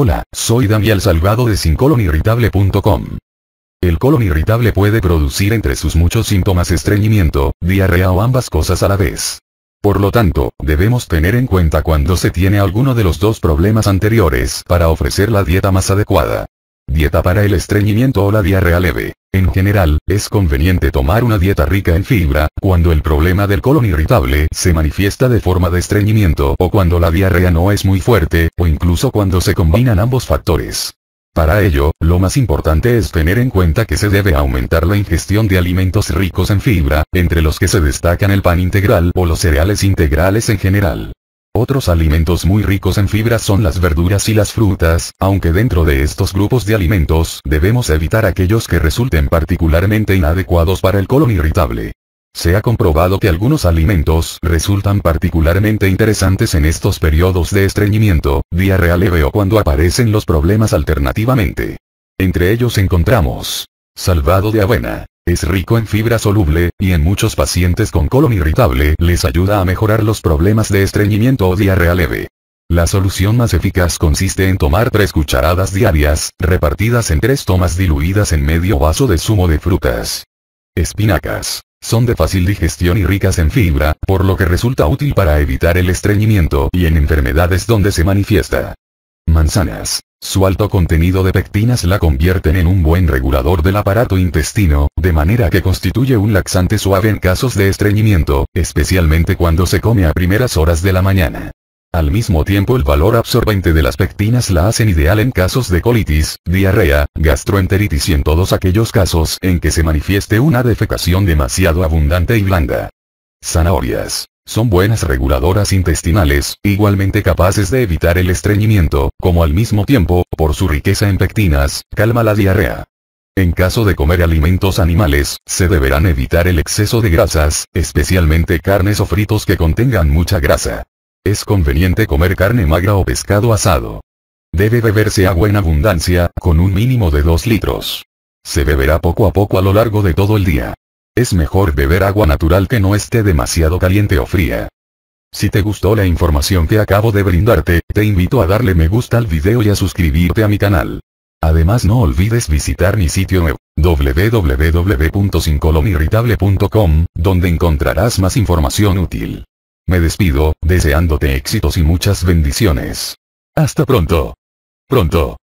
Hola, soy Daniel Salvado de sincolonirritable.com. El colon irritable puede producir entre sus muchos síntomas estreñimiento, diarrea o ambas cosas a la vez. Por lo tanto, debemos tener en cuenta cuando se tiene alguno de los dos problemas anteriores para ofrecer la dieta más adecuada. Dieta para el estreñimiento o la diarrea leve. En general, es conveniente tomar una dieta rica en fibra, cuando el problema del colon irritable se manifiesta de forma de estreñimiento o cuando la diarrea no es muy fuerte, o incluso cuando se combinan ambos factores. Para ello, lo más importante es tener en cuenta que se debe aumentar la ingestión de alimentos ricos en fibra, entre los que se destacan el pan integral o los cereales integrales en general. Otros alimentos muy ricos en fibras son las verduras y las frutas, aunque dentro de estos grupos de alimentos debemos evitar aquellos que resulten particularmente inadecuados para el colon irritable. Se ha comprobado que algunos alimentos resultan particularmente interesantes en estos periodos de estreñimiento, diarrea leve o cuando aparecen los problemas alternativamente. Entre ellos encontramos salvado de avena, es rico en fibra soluble, y en muchos pacientes con colon irritable les ayuda a mejorar los problemas de estreñimiento o diarrea leve. La solución más eficaz consiste en tomar tres cucharadas diarias, repartidas en tres tomas diluidas en medio vaso de zumo de frutas. Espinacas. Son de fácil digestión y ricas en fibra, por lo que resulta útil para evitar el estreñimiento y en enfermedades donde se manifiesta. Manzanas. Su alto contenido de pectinas la convierten en un buen regulador del aparato intestino, de manera que constituye un laxante suave en casos de estreñimiento, especialmente cuando se come a primeras horas de la mañana. Al mismo tiempo el valor absorbente de las pectinas la hacen ideal en casos de colitis, diarrea, gastroenteritis y en todos aquellos casos en que se manifieste una defecación demasiado abundante y blanda. Zanahorias. Son buenas reguladoras intestinales, igualmente capaces de evitar el estreñimiento, como al mismo tiempo, por su riqueza en pectinas, calma la diarrea. En caso de comer alimentos animales, se deberán evitar el exceso de grasas, especialmente carnes o fritos que contengan mucha grasa. Es conveniente comer carne magra o pescado asado. Debe beberse agua en abundancia, con un mínimo de 2 litros. Se beberá poco a poco a lo largo de todo el día. Es mejor beber agua natural que no esté demasiado caliente o fría. Si te gustó la información que acabo de brindarte, te invito a darle me gusta al video y a suscribirte a mi canal. Además no olvides visitar mi sitio web, www.sincolomirritable.com, donde encontrarás más información útil. Me despido, deseándote éxitos y muchas bendiciones. Hasta pronto. Pronto.